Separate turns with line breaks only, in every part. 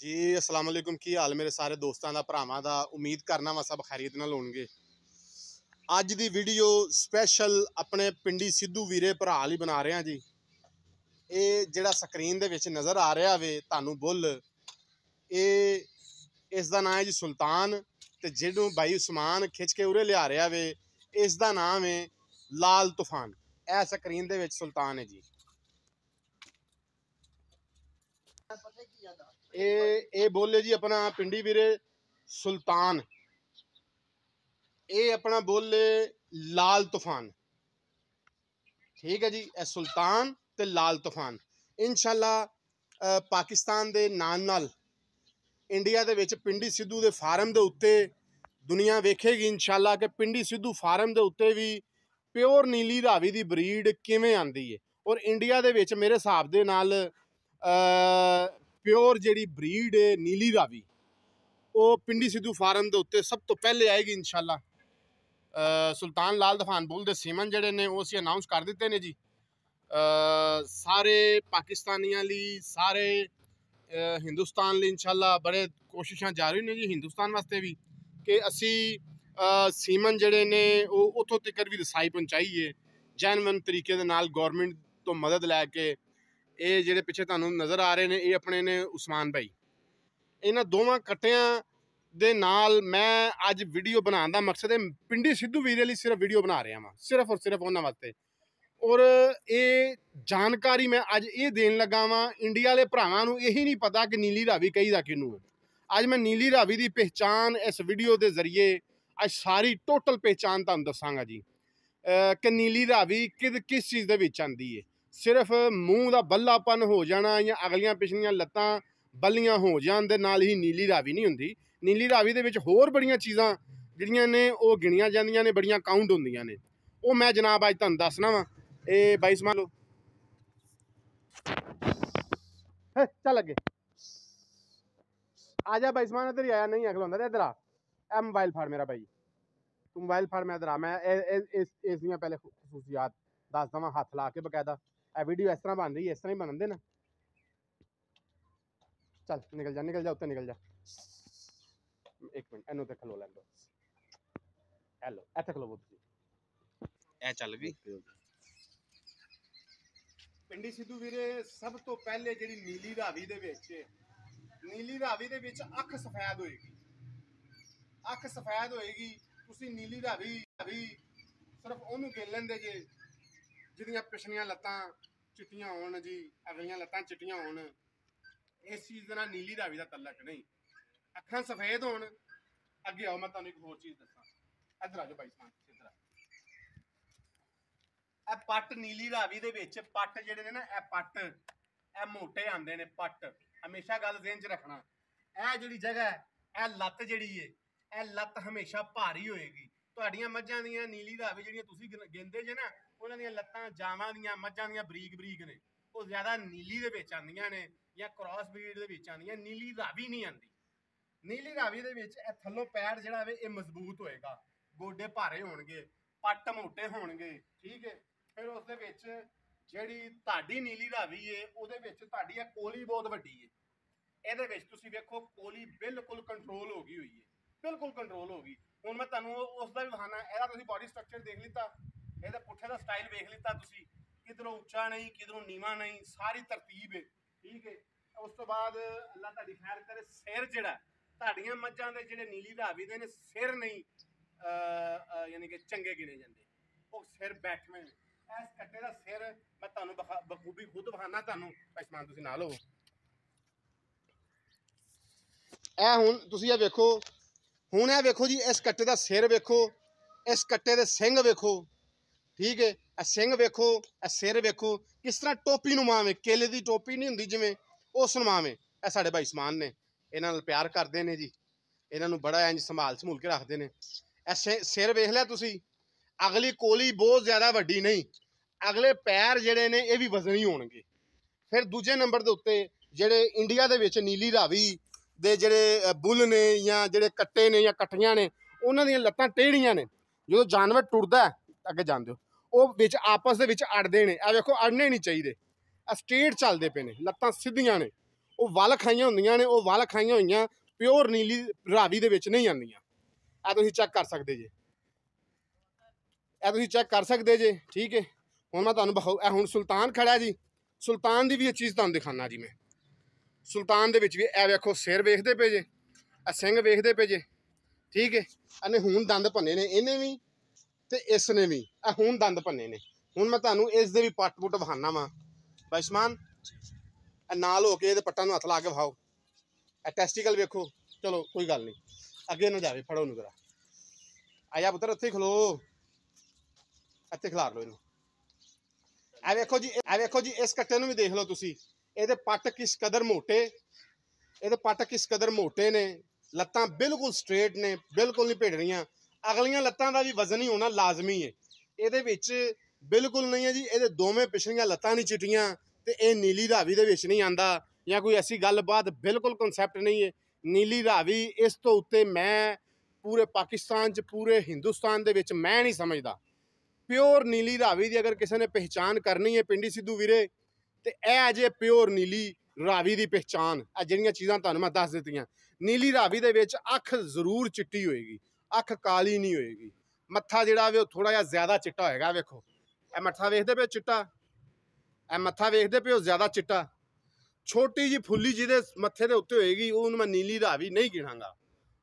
ਜੀ ਅਸਲਾਮ ਅਲੈਕੁਮ ਕੀ ਹਾਲ ਮੇਰੇ ਸਾਰੇ ਦੋਸਤਾਂ ਦਾ ਭਰਾਵਾਂ ਦਾ ਉਮੀਦ ਕਰਨਾ ਵਾ ਸਭ ਖੈਰੀਤ ਨਾਲ ਹੋਣਗੇ ਅੱਜ ਦੀ ਵੀਡੀਓ ਸਪੈਸ਼ਲ ਆਪਣੇ ਪਿੰਡੀ ਸਿੱਧੂ ਵੀਰੇ ਭਰਾ ਲਈ ਬਣਾ ਰਹੇ ਹਾਂ ਜੀ ਇਹ ਜਿਹੜਾ ਸਕਰੀਨ ਦੇ ਵਿੱਚ ਨਜ਼ਰ ਆ ਰਿਹਾ ਵੇ ਤੁਹਾਨੂੰ ਬੁੱਲ ਇਹ ਇਸ ਦਾ ਨਾਮ ਹੈ ਜੀ ਸੁਲਤਾਨ ਤੇ ਜਿਹਨੂੰ ਬਾਈ ਉਸਮਾਨ ਖਿੱਚ ਕੇ ਉਰੇ ਲਿਆ ਰਿਹਾ ਵੇ ਇਸ ਦਾ ਨਾਮ ਹੈ ਲਾਲ ਤੂਫਾਨ ਇਹ ਸਕਰੀਨ ਦੇ ਵਿੱਚ ਸੁਲਤਾਨ ਹੈ ਜੀ ਇਹ ਇਹ ਬੋਲੇ ਜੀ ਆਪਣਾ ਪਿੰਡੀ ਵੀਰੇ ਸੁਲਤਾਨ ਇਹ ਆਪਣਾ ਬੋਲੇ ਲਾਲ ਤੂਫਾਨ ਠੀਕ ਹੈ ਜੀ ਇਹ ਸੁਲਤਾਨ ਤੇ ਲਾਲ ਤੂਫਾਨ ਇਨਸ਼ਾਅੱਲਾ ਪਾਕਿਸਤਾਨ ਦੇ ਨਾਲ ਨਾਲ ਇੰਡੀਆ ਦੇ ਵਿੱਚ ਪਿੰਡੀ ਸਿੱਧੂ ਦੇ ਫਾਰਮ ਦੇ ਉੱਤੇ ਦੁਨੀਆ ਵੇਖੇਗੀ ਇਨਸ਼ਾਅੱਲਾ ਕਿ ਪਿੰਡੀ ਸਿੱਧੂ ਫਾਰਮ ਦੇ ਉੱਤੇ ਵੀ ਪਿਓਰ ਨੀਲੀ ਰਾਵੀ ਦੀ ਬਰੀਡ ਕਿਵੇਂ ਆਂਦੀ ਏ ਔਰ ਇੰਡੀਆ ਦੇ ਵਿੱਚ ਮੇਰੇ ਹਿਸਾਬ ਦੇ ਨਾਲ ਪਿਓਰ ਜਿਹੜੀ ਬਰੀਡ ਹੈ ਨੀਲੀ ਰਾਵੀ ਉਹ ਪਿੰਡੀ ਸਿੱਧੂ ਫਾਰਮ ਦੇ ਉੱਤੇ ਸਭ ਤੋਂ ਪਹਿਲੇ ਆਏਗੀ ਇਨਸ਼ਾਅੱਲਾ ਸੁਲਤਾਨ ਲਾਲ ਦਫਾਨਪੁਰ ਦੇ ਸੀਮਨ ਜਿਹੜੇ ਨੇ ਉਹ ਸੀ ਅਨਾਉਂਸ ਕਰ ਦਿੱਤੇ ਨੇ ਜੀ ਸਾਰੇ ਪਾਕਿਸਤਾਨੀਆਂ ਲਈ ਸਾਰੇ ਹਿੰਦੁਸਤਾਨ ਲਈ ਇਨਸ਼ਾਅੱਲਾ ਬੜੇ ਕੋਸ਼ਿਸ਼ਾਂ ਜਾਰੀ ਨੇ ਜੀ ਹਿੰਦੁਸਤਾਨ ਵਾਸਤੇ ਵੀ ਕਿ ਅਸੀਂ ਸੀਮਨ ਜਿਹੜੇ ਨੇ ਉਹ ਉਥੋਂ ਤੱਕ ਵੀ ਰਸਾਈ ਪਹੁੰਚਾਈਏ ਜੈਨਮਨ ਤਰੀਕੇ ਦੇ ਨਾਲ ਗਵਰਨਮੈਂਟ ਤੋਂ ਮਦਦ ਲੈ ਕੇ ਇਹ ਜਿਹੜੇ ਪਿੱਛੇ ਤੁਹਾਨੂੰ ਨਜ਼ਰ ਆ ਰਹੇ ਨੇ ਇਹ ਆਪਣੇ ਨੇ ਉਸਮਾਨ ਭਾਈ ਇਹਨਾਂ ਦੋਵਾਂ ਕੱਟਿਆਂ ਦੇ ਨਾਲ ਮੈਂ ਅੱਜ ਵੀਡੀਓ ਬਣਾਉਣ ਦਾ ਮਕਸਦ ਹੈ ਪਿੰਡੀ ਸਿੱਧੂ ਵੀਰੇ ਲਈ ਸਿਰਫ ਵੀਡੀਓ ਬਣਾ ਰਿਹਾ ਹਾਂ ਸਿਰਫ ਔਰ ਸਿਰਫ ਉਹਨਾਂ ਵਾਸਤੇ ਔਰ ਇਹ ਜਾਣਕਾਰੀ ਮੈਂ ਅੱਜ ਇਹ ਦੇਣ ਲੱਗਾ ਵਾਂ ਇੰਡੀਆ ਵਾਲੇ ਭਰਾਵਾਂ ਨੂੰ ਇਹੀ ਨਹੀਂ ਪਤਾ ਕਿ ਨੀਲੀ ਰਾਵੀ ਕਹੀ ਦਾ ਕਿਨੂੰ ਹੈ ਅੱਜ ਮੈਂ ਨੀਲੀ ਰਾਵੀ ਦੀ ਪਹਿਚਾਨ ਇਸ ਵੀਡੀਓ ਦੇ ਜ਼ਰੀਏ ਅੱਜ ਸਾਰੀ ਟੋਟਲ ਪਹਿਚਾਨ ਤੁਹਾਨੂੰ ਦੱਸਾਂਗਾ ਜੀ ਕਿ ਨੀਲੀ ਰਾਵੀ ਕਿਸ ਚੀਜ਼ ਦੇ ਵਿੱਚ ਆਂਦੀ ਹੈ ਸਿਰਫ ਮੂੰਹ ਦਾ ਬੱਲਾਪਨ ਹੋ ਜਾਣਾ ਜਾਂ ਅਗਲੀਆਂ ਪਿਛਲੀਆਂ ਲੱਤਾਂ ਬੱਲੀਆਂ ਹੋ ਜਾਣ ਦੇ ਨਾਲ ਹੀ ਨੀਲੀ ਰਾਵੀ ਨਹੀਂ ਹੁੰਦੀ ਨੀਲੀ ਰਾਵੀ ਦੇ ਵਿੱਚ ਹੋਰ ਬੜੀਆਂ ਚੀਜ਼ਾਂ ਜਿਹੜੀਆਂ ਨੇ ਉਹ ਗਿਣੀਆਂ ਜਾਂਦੀਆਂ ਨੇ ਬੜੀਆਂ ਕਾਊਂਟ ਹੁੰਦੀਆਂ ਨੇ ਉਹ ਮੈਂ ਜਨਾਬ ਅੱਜ ਤੁਹਾਨੂੰ ਦੱਸਣਾ ਵਾ ਇਹ 22 ਮੰਨ ਲੋ ਹੇ ਚੱਲ ਅੱਗੇ ਆ ਜਾ ਬਾਈ ਸਮਾਨ ਇਧਰ ਆਇਆ ਨਹੀਂ ਅਗਲਾ ਹੁੰਦਾ ਇਧਰ ਆ ਇਹ ਮੋਬਾਈਲ ਫੜ ਮੇਰਾ ਭਾਈ ਤੂੰ ਮੋਬਾਈਲ ਫੜ ਮੈਂ ਇਧਰ ਆ ਮੈਂ ਇਸ ਦੀਆਂ ਪਹਿਲੇ ਖਸੂਸੀਅਤ ਦੱਸ ਦਵਾਂ ਹੱਥ ਲਾ ਕੇ ਬਕਾਇਦਾ ਇਹ ਵੀਡੀਓ ਇਸ ਤਰ੍ਹਾਂ ਬਣ ਰਹੀ ਹੈ ਇਸ ਤਰ੍ਹਾਂ ਹੀ ਬਣਨ ਦੇ ਨਾ ਚੱਲ ਨਿਕਲ ਜਾ ਨਿਕਲ ਜਾ ਉੱਤੇ ਨਿਕਲ ਜਾ ਇੱਕ ਮਿੰਟ ਇਹਨੂੰ ਤੇ ਖਲੋ ਲੈਣ ਹੈਲੋ ਇੱਥੇ ਖਲੋਵੋ ਤੁਸੀਂ ਇਹ ਚੱਲ ਵੀ ਪਿੰਡੀ ਸਿੱਧੂ ਵੀਰੇ ਸਭ ਤੋਂ ਪਹਿਲੇ ਜਿਹੜੀ ਨੀਲੀ ਰਾਵੀ ਦੇ ਵਿੱਚ ਨੀਲੀ ਰਾਵੀ ਦੇ ਵਿੱਚ ਅੱਖ ਸਫੈਦ ਹੋਏਗੀ ਅੱਖ ਸਫੈਦ ਹੋਏਗੀ ਤੁਸੀਂ ਨੀਲੀ ਰਾਵੀ ਵੀ ਸਿਰਫ ਉਹਨੂੰ ਗੇਲਣ ਦੇ ਜੇ ਜਿਹਦੀਆਂ ਪਿਛਲੀਆਂ ਲੱਤਾਂ ਚਿੱਟੀਆਂ ਹੋਣ ਜੀ ਅਗਲੀਆਂ ਲੱਤਾਂ ਚਿੱਟੀਆਂ ਹੋਣ ਇਸ ਚੀਜ਼ ਦੇ ਨਾਲ ਨੀਲੀ ਵੀ ਦਾ ਤਲਕ ਨਹੀਂ ਅੱਖਾਂ ਸਫੇਦ ਹੋਣ ਅੱਗੇ ਆਓ ਮੈਂ ਤੁਹਾਨੂੰ ਇੱਕ ਹੋਰ ਚੀਜ਼ ਦੱਸਾਂ ਇੱਧਰ ਆ ਜਾਓ ਭਾਈ ਸਾਹਿਬ ਇੱਧਰ ਆ ਇਹ ਪੱਟ ਨੀਲੀ ਰਾਵੀ ਦੇ ਵਿੱਚ ਪੱਟ ਜਿਹੜੇ ਨੇ ਨਾ ਇਹ ਪੱਟ ਇਹ ਮੋਟੇ ਆਂਦੇ ਨੇ ਪੱਟ ਹਮੇਸ਼ਾ ਗੱਲ ਜ਼ਿਹਨ 'ਚ ਰੱਖਣਾ ਇਹ ਜਿਹੜੀ ਜਗ੍ਹਾ ਹੈ ਇਹ ਲੱਤ ਜਿਹੜੀ ਏ ਇਹ ਲੱਤ ਹਮੇਸ਼ਾ ਭਾਰੀ ਹੋਏਗੀ ਤੁਹਾਡੀਆਂ ਮੱਝਾਂ ਦੀਆਂ ਨੀਲੀ ਰਾਵੀ ਜਿਹੜੀਆਂ ਤੁਸੀਂ ਗਿੰਦੇ ਜੇ ਨਾ ਉਹਨਾਂ ਦੀਆਂ ਲੱਤਾਂ ਜਾਵਾਂ ਦੀਆਂ ਮੱਝਾਂ ਦੀਆਂ ਬਰੀਕ ਬਰੀਕ ਨੇ ਉਹ ਜ਼ਿਆਦਾ ਨੀਲੀ ਦੇ ਵਿੱਚ ਆਉਂਦੀਆਂ ਨੇ ਜਾਂ ਕ੍ਰਾਸ ਬਰੀਡ ਦੇ ਵਿੱਚ ਆਉਂਦੀਆਂ ਨੀਲੀ ਰਾਵੀ ਨਹੀਂ ਆਉਂਦੀ ਨੀਲੀ ਰਾਵੀ ਦੇ ਵਿੱਚ ਇਹ ਥੱਲੋਂ ਪੈਰ ਜਿਹੜਾ ਵੇ ਇਹ ਮਜ਼ਬੂਤ ਹੋਏਗਾ ਗੋਡੇ ਭਾਰੇ ਹੋਣਗੇ ਪੱਟ ਮੋਟੇ ਹੋਣਗੇ ਠੀਕ ਹੈ ਫਿਰ ਉਸ ਦੇ ਵਿੱਚ ਜਿਹੜੀ ਤੁਹਾਡੀ ਨੀਲੀ ਰਾਵੀ ਏ ਉਹਦੇ ਵਿੱਚ ਤੁਹਾਡੀ ਇਹ ਕੋਲੀ ਬਹੁਤ ਵੱਡੀ ਏ ਇਹਦੇ ਵਿੱਚ ਤੁਸੀਂ ਵੇਖੋ ਕੋਲੀ ਬਿਲਕੁਲ ਕੰਟਰੋਲ ਹੋ ਗਈ ਹੋਈ ਏ ਬਿਲਕੁਲ ਕੰਟਰੋਲ ਹੋ ਗਈ ਹੁਣ ਮੈਂ ਤੁਹਾਨੂੰ ਉਸ ਦਾ ਵੀ ਬਹਾਨਾ ਇਹਦਾ ਤੁਸੀਂ ਬਾਡੀ ਸਟਰਕਚਰ ਦੇਖ ਲਿੱਤਾ ਇਹਦੇ ਪੁੱਠੇ ਦਾ ਸਟਾਈਲ ਵੇਖ ਲਿੱਤਾ ਤੁਸੀਂ ਕਿਧਰੋਂ ਉੱਚਾ ਨਹੀਂ ਕਿਧਰੋਂ ਨੀਵਾ ਨਹੀਂ ਸਾਰੀ ਤਰਤੀਬ ਹੈ ਠੀਕ ਹੈ ਉਸ ਤੋਂ ਬਾਅਦ ਅੱਲਾ ਤੁਹਾਡੀ ਖੈਰ ਕਰੇ ਸਿਰ ਜਿਹੜਾ ਤੁਹਾਡੀਆਂ ਮੱਝਾਂ ਦੇ ਜਿਹੜੇ ਨੀਲੀ ਰਾਵੀ ਦੇ ਨੇ ਸਿਰ ਨਹੀਂ ਯਾਨੀ ਕਿ ਚੰਗੇ ਗਿਣੇ ਜਾਂਦੇ ਉਹ ਸਿਰ ਬੈਠਵੇਂ ਇਸ ਕੱਟੇ ਦਾ ਸਿਰ ਮੈਂ ਤੁਹਾਨੂੰ ਬਖੂਬੀ ਖੁਦ ਵਹਾਨਾ ਤੁਹਾਨੂੰ ਪਛਮਾਨ ਤੁਸੀਂ ਨਾਲ ਹੋ ਐ ਹੁਣ ਤੁਸੀਂ ਇਹ ਵੇਖੋ ਹੁਣ ਇਹ ਵੇਖੋ ਜੀ ਇਸ ਕੱਟੇ ਦਾ ਸਿਰ ਵੇਖੋ ਇਸ ਕੱਟੇ ਦੇ ਸਿੰਘ ਵੇਖੋ ਠੀਕ ਹੈ ਆ ਸਿੰਘ ਵੇਖੋ ਆ ਸਿਰ ਵੇਖੋ ਕਿਸ ਤਰ੍ਹਾਂ ਟੋਪੀ ਨੂੰ ਮਾਵੇਂ ਕੇਲੇ ਦੀ ਟੋਪੀ ਨਹੀਂ ਹੁੰਦੀ ਜਿਵੇਂ ਉਸ ਨੂੰ ਮਾਵੇਂ ਇਹ ਸਾਡੇ ਭਾਈ ਸਮਾਨ ਨੇ ਇਹਨਾਂ ਨਾਲ ਪਿਆਰ ਕਰਦੇ ਨੇ ਜੀ ਇਹਨਾਂ ਨੂੰ ਬੜਾ ਇੰਜ ਸੰਭਾਲ ਸੰਭੂਲ ਕੇ ਰੱਖਦੇ ਨੇ ਐਸੇ ਸਿਰ ਵੇਖ ਲਿਆ ਤੁਸੀਂ ਅਗਲੀ ਕੋਲੀ ਬਹੁਤ ਜ਼ਿਆਦਾ ਵੱਡੀ ਨਹੀਂ ਅਗਲੇ ਪੈਰ ਜਿਹੜੇ ਨੇ ਇਹ ਵੀ ਵਜ਼ਨੀ ਹੋਣਗੇ ਫਿਰ ਦੂਜੇ ਨੰਬਰ ਦੇ ਉੱਤੇ ਜਿਹੜੇ ਇੰਡੀਆ ਦੇ ਵਿੱਚ ਨੀਲੀ ਰਾਵੀ ਦੇ ਜਿਹੜੇ ਬੁੱਲ ਨੇ ਜਾਂ ਜਿਹੜੇ ਕੱਟੇ ਨੇ ਜਾਂ ਕਟੀਆਂ ਨੇ ਉਹਨਾਂ ਦੀਆਂ ਲੱਤਾਂ ਟੇੜੀਆਂ ਨੇ ਜਦੋਂ ਜਾਨਵਰ ਟੁਰਦਾ ਅੱਗੇ ਜਾਂਦੇ ਹੋ ਉਹ ਵਿੱਚ ਆਪਸ ਦੇ ਵਿੱਚ ਅੜਦੇ ਨੇ ਆ ਵੇਖੋ ਅੜਨੇ ਨਹੀਂ ਚਾਹੀਦੇ ਆ ਸਟੇਟ ਚੱਲਦੇ ਪਏ ਨੇ ਲੱਤਾਂ ਸਿੱਧੀਆਂ ਨੇ ਉਹ ਵਲ ਖਾਈਆਂ ਹੁੰਦੀਆਂ ਨੇ ਉਹ ਵਲ ਖਾਈਆਂ ਹੋਈਆਂ ਪਿਓਰ ਨੀਲੀ ਰਾਵੀ ਦੇ ਵਿੱਚ ਨਹੀਂ ਆਉਂਦੀਆਂ ਆ ਤੁਸੀਂ ਚੈੱਕ ਕਰ ਸਕਦੇ ਜੇ ਇਹ ਤੁਸੀਂ ਚੈੱਕ ਕਰ ਸਕਦੇ ਜੇ ਠੀਕ ਹੈ ਹੁਣ ਮੈਂ ਤੁਹਾਨੂੰ ਬਖਾਉ ਇਹ ਹੁਣ ਸੁਲਤਾਨ ਖੜਾ ਜੀ ਸੁਲਤਾਨ ਦੀ ਵੀ ਇਹ ਚੀਜ਼ ਤੁਹਾਨੂੰ ਦਿਖਾਣਾ ਜੀ ਮੈਂ ਸੁਲਤਾਨ ਦੇ ਵਿੱਚ ਵੀ ਇਹ ਵੇਖੋ ਸਿਰ ਵੇਖਦੇ ਪਏ ਜੇ ਆ ਸਿੰਘ ਵੇਖਦੇ ਪਏ ਜੇ ਠੀਕ ਹੈ ਅਨੇ ਹੁਣ ਦੰਦ ਭੰਨੇ ਨੇ ਇਹਨੇ ਵੀ ਤੇ ਇਸ ਨੇ ਵੀ ਆ ਹੁਣ ਦੰਦ ਭੰਨੇ ਨੇ ਹੁਣ ਮੈਂ ਤੁਹਾਨੂੰ ਇਸ ਦੇ ਵੀ ਪੱਟ-ਪੁੱਟ ਵਹਾਨਾ ਵਾਂ ਆ ਨਾਲ ਹੋ ਕੇ ਇਹਦੇ ਪੱਟਾਂ ਨੂੰ ਹੱਥ ਲਾ ਕੇ ਵਹਾਓ ਇਹ ਟੈਸਟੀਕਲ ਵੇਖੋ ਚਲੋ ਕੋਈ ਗੱਲ ਨਹੀਂ ਅੱਗੇ ਨੂੰ ਜਾਵੇ ਫੜੋ ਨੂੰ ਜਰਾ ਆਇਆ ਪੁੱਤਰ ਇੱਥੇ ਖਲੋ ਇੱਥੇ ਖਲਾਰ ਲੋ ਇਹਨੂੰ ਆ ਵੇਖੋ ਜੀ ਆ ਵੇਖੋ ਜੀ ਇਸ ਕੱਟੇ ਨੂੰ ਵੀ ਦੇਖ ਲਓ ਤੁਸੀਂ ਇਹਦੇ ਪੱਟ ਕਿਸ ਕਦਰ ਮੋਟੇ ਇਹਦੇ ਪੱਟ ਕਿਸ ਕਦਰ ਮੋਟੇ ਨੇ ਲੱਤਾਂ ਬਿਲਕੁਲ ਸਟ੍ਰੇਟ ਨੇ ਬਿਲਕੁਲ ਨਹੀਂ ਭੇਡ ਰੀਆਂ ਅਗਲੀਆਂ ਲੱਤਾਂ ਦਾ ਵੀ ਵਜ਼ਨ ਹੀ ਹੋਣਾ ਲਾਜ਼ਮੀ ਹੈ ਇਹਦੇ ਵਿੱਚ ਬਿਲਕੁਲ ਨਹੀਂ ਹੈ ਜੀ ਇਹਦੇ ਦੋਵੇਂ ਪਿਛਲੀਆਂ ਲੱਤਾਂ ਨਹੀਂ ਚਿੱਟੀਆਂ ਤੇ ਇਹ ਨੀਲੀ ਰਾਵੀ ਦੇ ਵਿੱਚ ਨਹੀਂ ਆਂਦਾ ਜਾਂ ਕੋਈ ਐਸੀ ਗੱਲਬਾਤ ਬਿਲਕੁਲ ਕਨਸੈਪਟ ਨਹੀਂ ਹੈ ਨੀਲੀ ਰਾਵੀ ਇਸ ਤੋਂ ਉੱਤੇ ਮੈਂ ਪੂਰੇ ਪਾਕਿਸਤਾਨ 'ਚ ਪੂਰੇ ਹਿੰਦੁਸਤਾਨ ਦੇ ਵਿੱਚ ਮੈਂ ਨਹੀਂ ਸਮਝਦਾ ਪਿਓਰ ਨੀਲੀ ਰਾਵੀ ਦੀ ਅਗਰ ਕਿਸੇ ਨੇ ਪਹਿਚਾਨ ਕਰਨੀ ਹੈ ਪਿੰਡੀ ਸਿੱਧੂ ਵੀਰੇ ਤੇ ਇਹ ਅਜੇ ਪਿਓਰ ਨੀਲੀ ਰਾਵੀ ਦੀ ਪਹਿਚਾਨ ਆ ਜਿਹੜੀਆਂ ਚੀਜ਼ਾਂ ਤੁਹਾਨੂੰ ਮੈਂ ਦੱਸ ਦਿੱਤੀਆਂ ਨੀਲੀ ਰਾਵੀ ਦੇ ਵਿੱਚ ਅੱਖ ਜ਼ਰੂਰ ਚਿੱਟੀ ਹੋਏਗੀ ਅੱਖ ਕਾਲੀ ਨਹੀਂ ਹੋਏਗੀ ਮੱਥਾ ਜਿਹੜਾ ਵੇ ਉਹ ਥੋੜਾ ਜਿਹਾ ਜ਼ਿਆਦਾ ਚਿੱਟਾ ਹੋਏਗਾ ਵੇਖੋ ਇਹ ਮੱਥਾ ਵੇਖਦੇ ਪਿਓ ਚਿੱਟਾ ਇਹ ਮੱਥਾ ਵੇਖਦੇ ਪਿਓ ਜ਼ਿਆਦਾ ਚਿੱਟਾ ਛੋਟੀ ਜੀ ਫੁੱਲੀ ਜਿਹਦੇ ਮੱਥੇ ਦੇ ਉੱਤੇ ਹੋਏਗੀ ਉਹਨੂੰ ਮੈਂ ਨੀਲੀ ਦਾ ਵੀ ਨਹੀਂ ਗਿਣਾਂਗਾ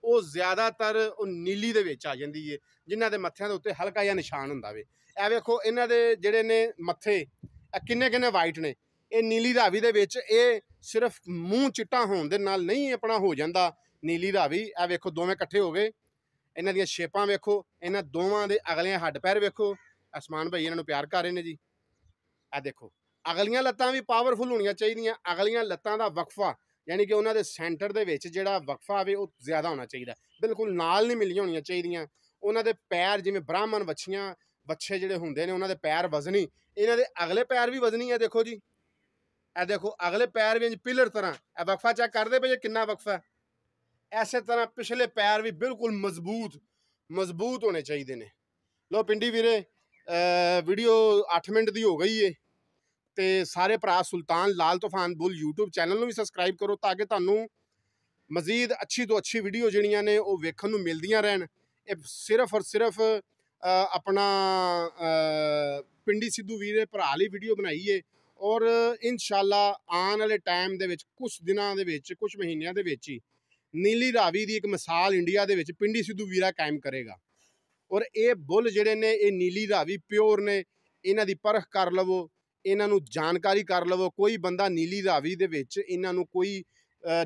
ਉਹ ਜ਼ਿਆਦਾਤਰ ਉਹ ਨੀਲੀ ਦੇ ਵਿੱਚ ਆ ਜਾਂਦੀ ਏ ਜਿਨ੍ਹਾਂ ਦੇ ਮੱਥਿਆਂ ਦੇ ਉੱਤੇ ਹਲਕਾ ਜਿਹਾ ਨਿਸ਼ਾਨ ਹੁੰਦਾ ਵੇ ਇਹ ਵੇਖੋ ਇਹਨਾਂ ਦੇ ਜਿਹੜੇ ਨੇ ਮੱਥੇ ਇਹ ਕਿੰਨੇ ਕਿੰਨੇ ਵਾਈਟ ਨੇ ਇਹ ਨੀਲੀ ਧਾਵੀ ਦੇ ਵਿੱਚ ਇਹ ਸਿਰਫ ਮੂੰਹ ਚਿੱਟਾ ਹੋਣ ਦੇ ਨਾਲ ਨਹੀਂ ਆਪਣਾ ਹੋ ਜਾਂਦਾ ਨੀਲੀ ਧਾਵੀ ਇਹ ਵੇਖੋ ਦੋਵੇਂ ਇਕੱਠੇ ਹੋ ਗਏ ਇਹਨਾਂ ਦੀਆਂ ਸ਼ੇਪਾਂ ਵੇਖੋ ਇਹਨਾਂ ਦੋਵਾਂ ਦੇ ਅਗਲੇ ਹੱਡ ਪੈਰ ਵੇਖੋ ਅਸਮਾਨ ਭਾਈ ਇਹਨਾਂ ਨੂੰ ਪਿਆਰ ਕਰ ਰਹੇ ਨੇ ਜੀ ਆ ਦੇਖੋ ਅਗਲੀਆਂ ਲੱਤਾਂ ਵੀ ਪਾਵਰਫੁਲ ਹੋਣੀਆਂ ਚਾਹੀਦੀਆਂ ਅਗਲੀਆਂ ਲੱਤਾਂ ਦਾ ਵਕਫਾ ਯਾਨੀ ਕਿ ਉਹਨਾਂ ਦੇ ਸੈਂਟਰ ਦੇ ਵਿੱਚ ਜਿਹੜਾ ਵਕਫਾ ਆਵੇ ਉਹ ਜ਼ਿਆਦਾ ਹੋਣਾ ਚਾਹੀਦਾ ਬਿਲਕੁਲ ਨਾਲ ਨਹੀਂ ਮਿਲੀਆਂ ਹੋਣੀਆਂ ਚਾਹੀਦੀਆਂ ਉਹਨਾਂ ਦੇ ਪੈਰ ਜਿਵੇਂ ਬ੍ਰਾਹਮਣ ਬੱਚੀਆਂ ਬੱਚੇ ਜਿਹੜੇ ਹੁੰਦੇ ਨੇ ਉਹਨਾਂ ਦੇ ਪੈਰ ਵਜ਼ਨੀ ਇਹਨਾਂ ਦੇ ਅਗਲੇ ਪੈਰ ਵੀ ਵਜ਼ਨੀ ਹੈ ਦੇਖੋ ਜੀ ਇਹ ਦੇਖੋ ਅਗਲੇ ਪੈਰ ਵੀ ਇੰਜ ਪਿਲਰ ਤਰ੍ਹਾਂ ਇਹ ਵਕਫਾ ਚੈੱਕ ਕਰਦੇ ਪਏ ਕਿੰਨਾ ਵਕਫਾ ਐਸੇ ਤਰ੍ਹਾਂ ਪਿਛਲੇ ਪੈਰ ਵੀ ਬਿਲਕੁਲ ਮਜ਼ਬੂਤ ਮਜ਼ਬੂਤ ਹੋਣੇ ਚਾਹੀਦੇ ਨੇ ਲੋ ਪਿੰਡੀ ਵੀਰੇ ਵੀਡੀਓ 8 ਮਿੰਟ ਦੀ ਹੋ ਗਈ ਏ ਤੇ ਸਾਰੇ ਭਰਾ ਸੁਲਤਾਨ ਲਾਲ ਤੂਫਾਨ ਬੁੱਲ YouTube ਚੈਨਲ ਨੂੰ ਵੀ ਸਬਸਕ੍ਰਾਈਬ ਕਰੋ ਤਾਂ ਕਿ ਤੁਹਾਨੂੰ ਮਜ਼ੀਦ ਅੱਛੀ ਤੋਂ ਅੱਛੀ ਵੀਡੀਓ ਜਿਹੜੀਆਂ ਨੇ ਉਹ ਵੇਖਣ ਨੂੰ ਮਿਲਦੀਆਂ ਰਹਿਣ ਇਹ ਸਿਰਫ ਔਰ ਸਿਰਫ ਆਪਣਾ ਪਿੰਡੀ ਸਿੱਧੂ ਵੀਰੇ ਭਰਾ ਲਈ ਵੀਡੀਓ ਬਣਾਈ ਏ ਔਰ ਇਨਸ਼ਾਅੱਲਾ ਆਉਣ ਵਾਲੇ ਟਾਈਮ ਦੇ ਵਿੱਚ ਕੁਝ ਦਿਨਾਂ ਦੇ ਵਿੱਚ ਕੁਝ ਮਹੀਨਿਆਂ ਦੇ ਵਿੱਚ ਹੀ ਨੀਲੀ ਰਾਵੀ ਦੀ ਇੱਕ ਮਿਸਾਲ ਇੰਡੀਆ ਦੇ ਵਿੱਚ ਪਿੰਡੀ ਸਿੱਧੂ ਵੀਰਾ ਕਾਇਮ ਕਰੇਗਾ ਔਰ ਇਹ ਬੁੱਲ ਜਿਹੜੇ ਨੇ ਇਹ ਨੀਲੀ ਰਾਵੀ ਪਿਓਰ ਨੇ ਇਹਨਾਂ ਦੀ ਪਰਖ ਕਰ ਲਵੋ ਇਹਨਾਂ ਨੂੰ ਜਾਣਕਾਰੀ ਕਰ ਲਵੋ ਕੋਈ ਬੰਦਾ ਨੀਲੀ ਰਾਵੀ ਦੇ ਵਿੱਚ ਇਹਨਾਂ ਨੂੰ ਕੋਈ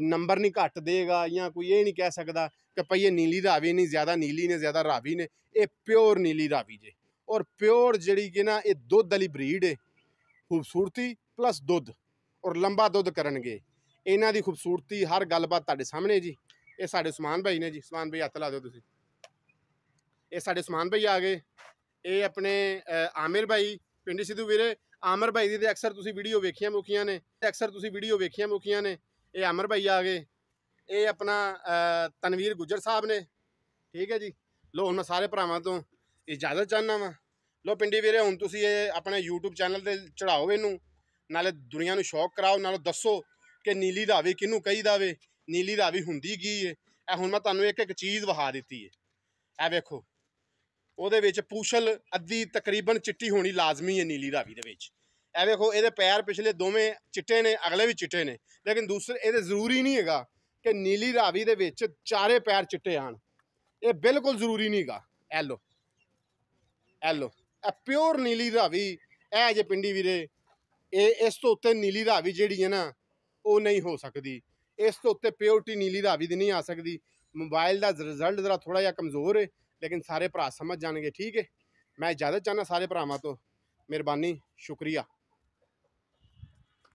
ਨੰਬਰ ਨਹੀਂ ਘੱਟ ਦੇਗਾ ਜਾਂ ਕੋਈ ਇਹ ਨਹੀਂ ਕਹਿ ਸਕਦਾ ਕਿ ਭਈ ਇਹ ਨੀਲੀ ਰਾਵੀ ਨਹੀਂ ਜ਼ਿਆਦਾ ਨੀਲੀ ਨੇ ਜ਼ਿਆਦਾ ਰਾਵੀ ਨੇ ਇਹ ਪਿਓਰ ਨੀਲੀ ਰਾਵੀ ਜੇ ਔਰ ਪਿਓਰ ਜਿਹੜੀ ਕਿ ਨਾ ਇਹ ਦੁੱਧ ਵਾਲੀ ਬਰੀਡ ਹੈ ਖੂਬਸੂਰਤੀ ਪਲੱਸ ਦੁੱਧ ਔਰ ਲੰਬਾ ਦੁੱਧ ਕਰਨਗੇ ਇਹਨਾਂ ਦੀ ਖੂਬਸੂਰਤੀ ਹਰ ਗੱਲਬਾਤ ਤੁਹਾਡੇ ਸਾਹਮਣੇ ਜੀ ਇਹ ਸਾਡੇ ਸਮਾਨ ਭਾਈ ਨੇ ਜੀ ਸਮਾਨ ਭਾਈ ਹੱਥ ਲਾ ਦਿਓ ਤੁਸੀਂ ਇਹ ਸਾਡੇ ਸਮਾਨ ਭਾਈ ਆ ਗਏ ਇਹ ਆਪਣੇ ਆਮਿਰ ਭਾਈ ਪਿੰਡੀ ਸਿੱਧੂ ਵੀਰੇ ਆਮਰ ਭਾਈ ਦੀ ਤੇ ਅਕਸਰ ਤੁਸੀਂ ਵੀਡੀਓ ਵੇਖੀਆਂ ਮੁਕੀਆਂ ਨੇ ਅਕਸਰ ਤੁਸੀਂ ਵੀਡੀਓ ਵੇਖੀਆਂ ਮੁਕੀਆਂ ਨੇ ਇਹ ਆਮਰ ਭਾਈ ਆ ਗਏ ਇਹ ਆਪਣਾ ਤਨਵੀਰ ਗੁੱਜਰ ਸਾਹਿਬ ਨੇ ਠੀਕ ਹੈ ਜੀ ਲੋ ਹੁਣ ਮੈਂ ਸਾਰੇ ਭਰਾਵਾਂ ਤੋਂ ਇਜਾਜ਼ਤ ਚਾਹਨਾ ਵਾਂ ਲੋ ਪਿੰਡੀ ਵੀਰੇ ਹੁਣ ਤੁਸੀਂ ਇਹ ਆਪਣੇ YouTube ਚੈਨਲ ਤੇ ਚੜਾਓ ਇਹਨੂੰ ਨਾਲੇ ਦੁਨੀਆ ਨੂੰ ਸ਼ੌਕ ਕਰਾਓ ਨਾਲੇ ਦੱਸੋ ਕਿ ਨੀਲੀ ਰਾਵੀ ਕਿਹਨੂੰ ਕਹੀਦਾ ਵੇ ਨੀਲੀ ਰਾਵੀ ਹੁੰਦੀ ਕੀ ਏ ਇਹ ਹੁਣ ਮੈਂ ਤੁਹਾਨੂੰ ਇੱਕ ਇੱਕ ਚੀਜ਼ ਵਹਾ ਦਿੱਤੀ ਏ ਇਹ ਵੇਖੋ ਉਹਦੇ ਵਿੱਚ ਪੂਸ਼ਲ ਅੱਧੀ ਤਕਰੀਬਨ ਚਿੱਟੀ ਹੋਣੀ ਲਾਜ਼ਮੀ ਏ ਨੀਲੀ ਰਾਵੀ ਦੇ ਵਿੱਚ ਇਹ ਵੇਖੋ ਇਹਦੇ ਪੈਰ ਪਿਛਲੇ ਦੋਵੇਂ ਚਿੱਟੇ ਨੇ ਅਗਲੇ ਵੀ ਚਿੱਟੇ ਨੇ ਲੇਕਿਨ ਦੂਸਰੇ ਇਹਦੇ ਜ਼ਰੂਰੀ ਨਹੀਂ ਹੈਗਾ ਕਿ ਨੀਲੀ ਰਾਵੀ ਦੇ ਵਿੱਚ ਚਾਰੇ ਪੈਰ ਚਿੱਟੇ ਆਣ ਇਹ ਬਿਲਕੁਲ ਜ਼ਰੂਰੀ ਨਹੀਂ ਹੈਗਾ ਐ ਲੋ ਐ ਲੋ ਇਹ ਪਿਓਰ ਨੀਲੀ ਰਾਵੀ ਇਹ ਜੇ ਪਿੰਡੀ ਵੀਰੇ ਇਹ ਇਸ ਤੋਂ ਉੱਤੇ ਨੀਲੀ ਰਾਵੀ ਜਿਹੜੀ ਹੈ ਨਾ ਉਹ ਨਹੀਂ ਹੋ ਸਕਦੀ ਇਸ ਤੋਂ ਉੱਤੇ ਪਿਓਰਟੀ ਨੀਲੀ ਦਾ ਵੀ ਨਹੀਂ ਆ ਸਕਦੀ ਮੋਬਾਈਲ ਦਾ ਰਿਜ਼ਲਟ ਜ਼ਰਾ ਥੋੜਾ ਜਿਹਾ ਕਮਜ਼ੋਰ ਹੈ ਲੇਕਿਨ ਸਾਰੇ ਭਰਾ ਸਮਝ ਜਾਣਗੇ ਠੀਕ ਹੈ ਮੈਂ ਜਿਆਦਾ ਚਾਹਨਾ ਸਾਰੇ ਭਰਾਵਾਂ ਤੋਂ ਮਿਹਰਬਾਨੀ ਸ਼ੁਕਰੀਆ